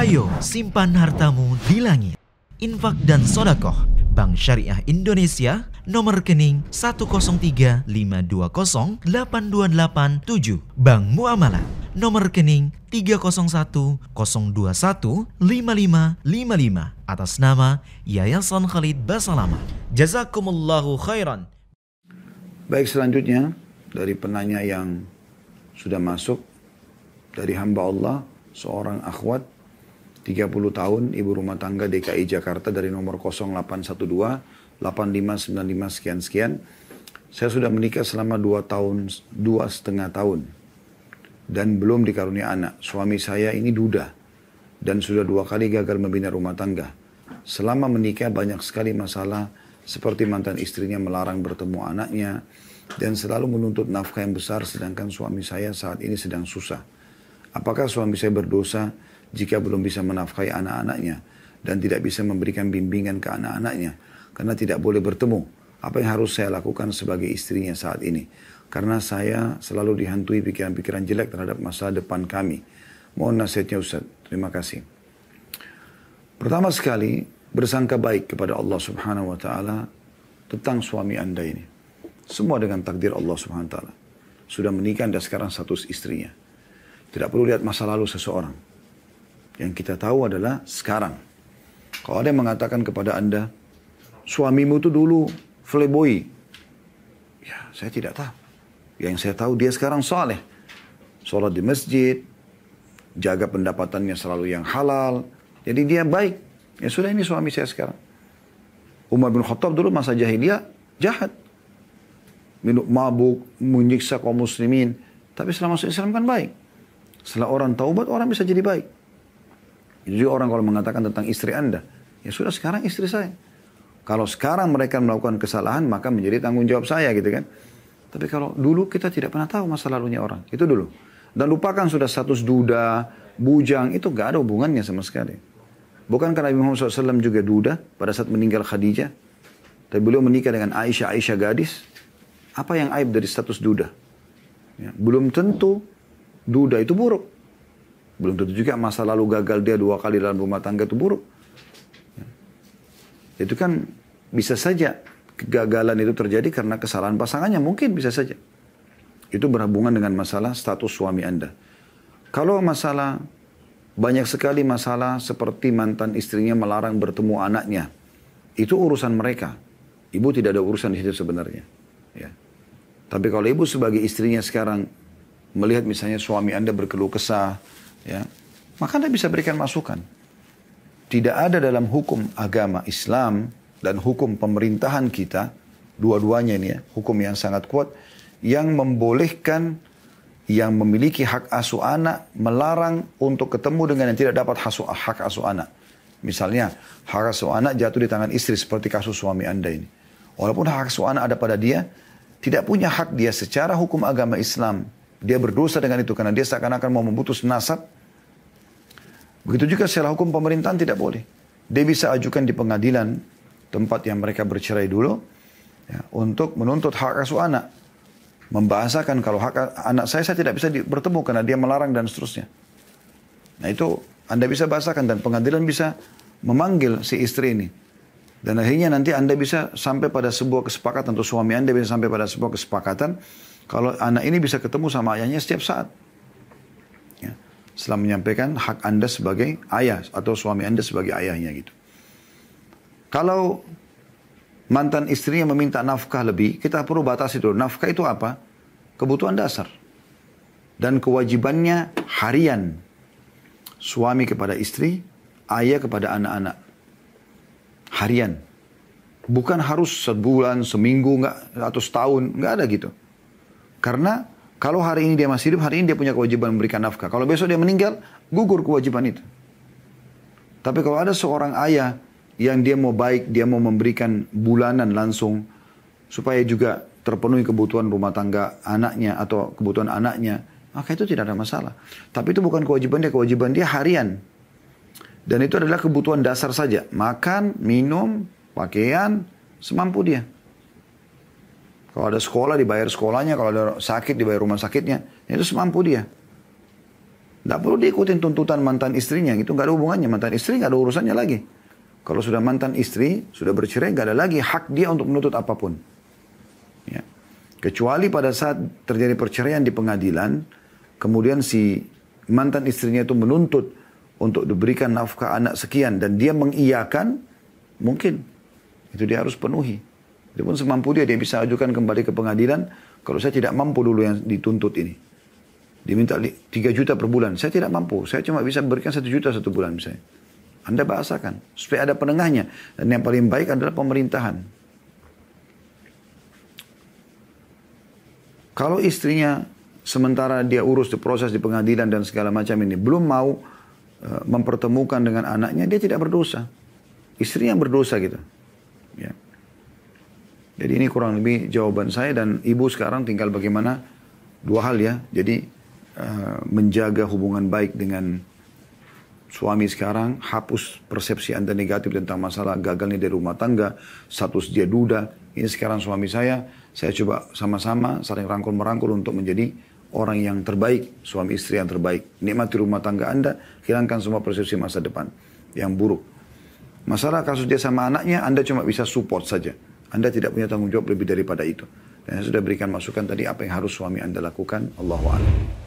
Ayo simpan hartamu di langit. Infak dan sodakoh Bank Syariah Indonesia nomor rekening 1035208287 Bank Muamalah nomor rekening 3010215555 atas nama Yayasan Khalid Basalama. Jazakumullahu khairan. Baik selanjutnya dari penanya yang sudah masuk dari hamba Allah seorang akhwat 30 tahun ibu rumah tangga DKI Jakarta dari nomor 0812 8595 sekian sekian. Saya sudah menikah selama 2 tahun, dua setengah tahun dan belum dikarunia anak. Suami saya ini duda dan sudah dua kali gagal membina rumah tangga. Selama menikah banyak sekali masalah seperti mantan istrinya melarang bertemu anaknya dan selalu menuntut nafkah yang besar sedangkan suami saya saat ini sedang susah. Apakah suami saya berdosa jika belum bisa menafkahi anak-anaknya dan tidak bisa memberikan bimbingan ke anak-anaknya karena tidak boleh bertemu. Apa yang harus saya lakukan sebagai istrinya saat ini? Karena saya selalu dihantui pikiran-pikiran jelek terhadap masa depan kami. Mohon nasihatnya Ustaz. Terima kasih. Pertama sekali, bersangka baik kepada Allah Subhanahu wa taala tentang suami Anda ini. Semua dengan takdir Allah Subhanahu wa taala. Sudah menikah dan sekarang status istrinya. Tidak perlu lihat masa lalu seseorang. Yang kita tahu adalah sekarang. Kalau ada yang mengatakan kepada Anda, suamimu itu dulu playboy. Ya, saya tidak tahu. Yang saya tahu dia sekarang soleh. Sholat di masjid, jaga pendapatannya selalu yang halal. Jadi dia baik. Ya sudah ini suami saya sekarang. Umar bin Khattab dulu masa jahiliyah jahat. Minum mabuk, menyiksa kaum muslimin. Tapi selama masuk Islam kan baik. Setelah orang taubat, orang bisa jadi baik. Jadi orang kalau mengatakan tentang istri Anda, ya sudah sekarang istri saya. Kalau sekarang mereka melakukan kesalahan, maka menjadi tanggung jawab saya gitu kan. Tapi kalau dulu kita tidak pernah tahu masa lalunya orang. Itu dulu. Dan lupakan sudah status duda, bujang, itu gak ada hubungannya sama sekali. Bukan karena Nabi Muhammad SAW juga duda pada saat meninggal Khadijah. Tapi beliau menikah dengan Aisyah, Aisyah gadis. Apa yang aib dari status duda? Ya, belum tentu duda itu buruk. Belum tentu juga masa lalu gagal dia dua kali dalam rumah tangga itu buruk. Ya. Itu kan bisa saja kegagalan itu terjadi karena kesalahan pasangannya. Mungkin bisa saja. Itu berhubungan dengan masalah status suami Anda. Kalau masalah banyak sekali masalah seperti mantan istrinya melarang bertemu anaknya. Itu urusan mereka. Ibu tidak ada urusan di situ sebenarnya. Ya. Tapi kalau ibu sebagai istrinya sekarang melihat misalnya suami Anda berkeluh kesah, ya, maka Anda bisa berikan masukan. Tidak ada dalam hukum agama Islam dan hukum pemerintahan kita, dua-duanya ini ya, hukum yang sangat kuat, yang membolehkan yang memiliki hak asuh anak melarang untuk ketemu dengan yang tidak dapat hak asuh anak. Misalnya, hak asuh anak jatuh di tangan istri seperti kasus suami Anda ini. Walaupun hak asuh anak ada pada dia, tidak punya hak dia secara hukum agama Islam dia berdosa dengan itu karena dia seakan-akan mau memutus nasab. Begitu juga secara hukum pemerintahan tidak boleh. Dia bisa ajukan di pengadilan tempat yang mereka bercerai dulu ya, untuk menuntut hak asuh anak. Membahasakan kalau hak anak saya saya tidak bisa bertemu karena dia melarang dan seterusnya. Nah itu Anda bisa bahasakan dan pengadilan bisa memanggil si istri ini. Dan akhirnya nanti Anda bisa sampai pada sebuah kesepakatan atau suami Anda bisa sampai pada sebuah kesepakatan kalau anak ini bisa ketemu sama ayahnya setiap saat. Ya. Setelah menyampaikan hak Anda sebagai ayah atau suami Anda sebagai ayahnya gitu. Kalau mantan istrinya meminta nafkah lebih, kita perlu batasi dulu. Nafkah itu apa? Kebutuhan dasar. Dan kewajibannya harian. Suami kepada istri, ayah kepada anak-anak harian. Bukan harus sebulan, seminggu, nggak atau setahun, nggak ada gitu. Karena kalau hari ini dia masih hidup, hari ini dia punya kewajiban memberikan nafkah. Kalau besok dia meninggal, gugur kewajiban itu. Tapi kalau ada seorang ayah yang dia mau baik, dia mau memberikan bulanan langsung supaya juga terpenuhi kebutuhan rumah tangga anaknya atau kebutuhan anaknya, maka itu tidak ada masalah. Tapi itu bukan kewajiban dia, kewajiban dia harian. Dan itu adalah kebutuhan dasar saja. Makan, minum, pakaian, semampu dia. Kalau ada sekolah dibayar sekolahnya, kalau ada sakit dibayar rumah sakitnya. Itu semampu dia. Tidak perlu diikutin tuntutan mantan istrinya, itu nggak ada hubungannya. Mantan istri nggak ada urusannya lagi. Kalau sudah mantan istri, sudah bercerai, nggak ada lagi hak dia untuk menuntut apapun. Ya. Kecuali pada saat terjadi perceraian di pengadilan, kemudian si mantan istrinya itu menuntut untuk diberikan nafkah anak sekian dan dia mengiyakan, mungkin itu dia harus penuhi. Dia pun semampu dia, dia bisa ajukan kembali ke pengadilan. Kalau saya tidak mampu dulu yang dituntut ini. Dia minta 3 juta per bulan. Saya tidak mampu. Saya cuma bisa berikan 1 juta satu bulan misalnya. Anda bahasakan. Supaya ada penengahnya. Dan yang paling baik adalah pemerintahan. Kalau istrinya sementara dia urus di proses di pengadilan dan segala macam ini. Belum mau Eh, mempertemukan dengan anaknya, dia tidak berdosa. Istri yang berdosa gitu. Ya. Jadi ini kurang lebih jawaban saya dan ibu sekarang tinggal bagaimana dua hal ya. Jadi eh, menjaga hubungan baik dengan suami sekarang, hapus persepsi anda negatif tentang masalah gagalnya dari rumah tangga, status dia duda. Ini sekarang suami saya, saya coba sama-sama saling rangkul merangkul untuk menjadi orang yang terbaik, suami istri yang terbaik. Nikmati rumah tangga Anda, hilangkan semua persepsi masa depan yang buruk. Masalah kasus dia sama anaknya, Anda cuma bisa support saja. Anda tidak punya tanggung jawab lebih daripada itu. Dan saya sudah berikan masukan tadi apa yang harus suami Anda lakukan, Allahu